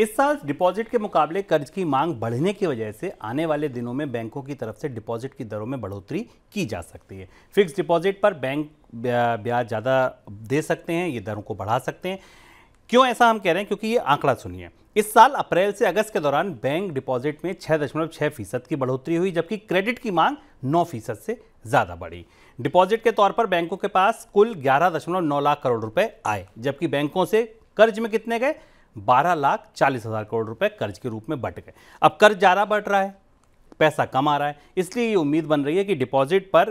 इस साल डिपॉजिट के मुकाबले कर्ज की मांग बढ़ने की वजह से आने वाले दिनों में बैंकों की तरफ से डिपॉजिट की दरों में बढ़ोतरी की जा सकती है फिक्स डिपॉजिट पर बैंक ब्याज ज़्यादा दे सकते हैं ये दरों को बढ़ा सकते हैं क्यों ऐसा हम कह रहे हैं क्योंकि ये आंकड़ा सुनिए इस साल अप्रैल से अगस्त के दौरान बैंक डिपॉजिट में छः दशमलव छः फीसद की बढ़ोतरी हुई जबकि क्रेडिट की मांग नौ फीसद से ज़्यादा बढ़ी डिपॉजिट के तौर पर बैंकों के पास कुल ग्यारह दशमलव नौ लाख करोड़ रुपए आए जबकि बैंकों से कर्ज में कितने गए बारह लाख चालीस हज़ार करोड़ रुपए कर्ज के रूप में बट गए अब कर्ज ज़्यादा बढ़ रहा है पैसा कम आ रहा है इसलिए ये उम्मीद बन रही है कि डिपॉजिट पर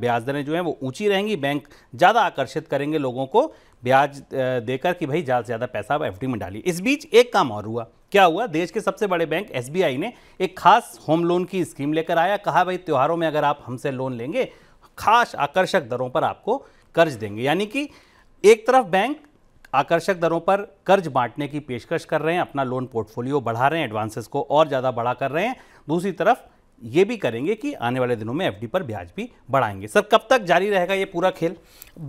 ब्याज दरें जो हैं वो ऊंची रहेंगी बैंक ज़्यादा आकर्षित करेंगे लोगों को ब्याज देकर कि भाई ज़्यादा से ज़्यादा पैसा आप एफ में डालिए इस बीच एक काम और हुआ क्या हुआ देश के सबसे बड़े बैंक एस ने एक खास होम लोन की स्कीम लेकर आया कहा भाई त्यौहारों में अगर आप हमसे लोन लेंगे खास आकर्षक दरों पर आपको कर्ज देंगे यानी कि एक तरफ बैंक आकर्षक दरों पर कर्ज बांटने की पेशकश कर रहे हैं अपना लोन पोर्टफोलियो बढ़ा रहे हैं एडवांसेस को और ज़्यादा बढ़ा कर रहे हैं दूसरी तरफ ये भी करेंगे कि आने वाले दिनों में एफडी पर ब्याज भी बढ़ाएंगे सर कब तक जारी रहेगा ये पूरा खेल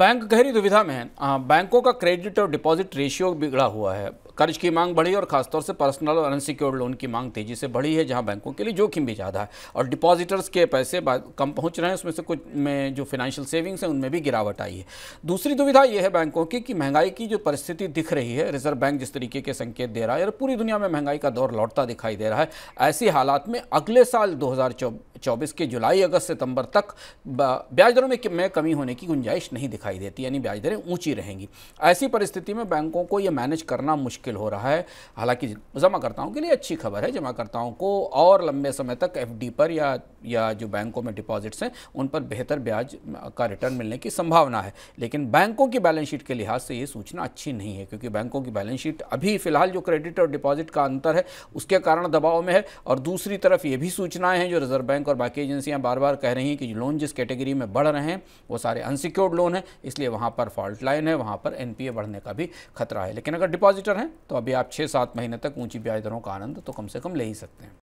बैंक गहरी दुविधा में है बैंकों का क्रेडिट और डिपॉजिट रेशियो बिगड़ा हुआ है कर्ज की मांग बढ़ी और खासतौर से पर्सनल और अनसिक्योर्ड लोन की मांग तेजी से बढ़ी है जहां बैंकों के लिए जोखिम भी ज़्यादा है और डिपॉजिटर्स के पैसे कम पहुंच रहे हैं उसमें से कुछ में जो फाइनेंशियल सेविंग्स हैं उनमें भी गिरावट आई है दूसरी दुविधा यह है बैंकों की कि महंगाई की जो परिस्थिति दिख रही है रिजर्व बैंक जिस तरीके के संकेत दे रहा है और पूरी दुनिया में महंगाई का दौर लौटता दिखाई दे रहा है ऐसी हालात में अगले साल दो 2024 के जुलाई अगस्त सितंबर तक ब्याज दरों में, में कमी होने की गुंजाइश नहीं दिखाई देती यानी ब्याज दरें ऊंची रहेंगी ऐसी परिस्थिति में बैंकों को यह मैनेज करना मुश्किल हो रहा है हालांकि जमाकर्ताओं के लिए अच्छी खबर है जमाकर्ताओं को और लंबे समय तक एफ पर या या जो बैंकों में डिपॉजिट्स हैं उन पर बेहतर ब्याज का रिटर्न मिलने की संभावना है लेकिन बैंकों की बैलेंस शीट के लिहाज से ये सूचना अच्छी नहीं है क्योंकि बैंकों की बैलेंस शीट अभी फिलहाल जो क्रेडिट और डिपॉजिट का अंतर है उसके कारण दबाव में है और दूसरी तरफ ये भी सूचनाएं हैं जो रिजर्व बैंक पर बाकी एजेंसियां बार बार कह रही हैं कि लोन जिस कैटेगरी में बढ़ रहे हैं वो सारे अनसिक्योर्ड लोन हैं इसलिए वहाँ पर फॉल्ट लाइन है वहाँ पर एनपीए बढ़ने का भी खतरा है लेकिन अगर डिपॉजिटर हैं तो अभी आप छः सात महीने तक ऊंची ब्याज दरों का आनंद तो कम से कम ले ही सकते हैं